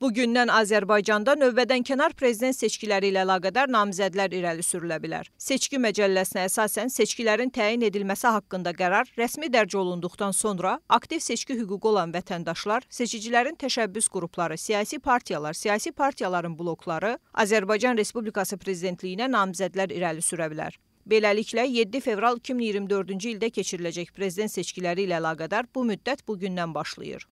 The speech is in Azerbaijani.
Bu gündən Azərbaycanda növbədənkənar prezident seçkiləri ilə əlaqədar namizədlər irəli sürülə bilər. Seçki məcəlləsinə əsasən seçkilərin təyin edilməsi haqqında qərar rəsmi dərc olunduqdan sonra aktiv seçki hüququ olan vətəndaşlar, seçicilərin təşəbbüs qrupları, siyasi partiyalar, siyasi partiyaların blokları Azərbaycan Respublikası prezidentliyinə namizədlər irəli sürə bilər. Beləliklə 7 fevral 2024-cü ildə keçiriləcək prezident seçkiləri ilə əlaqədar bu müddət bu gündən başlayır.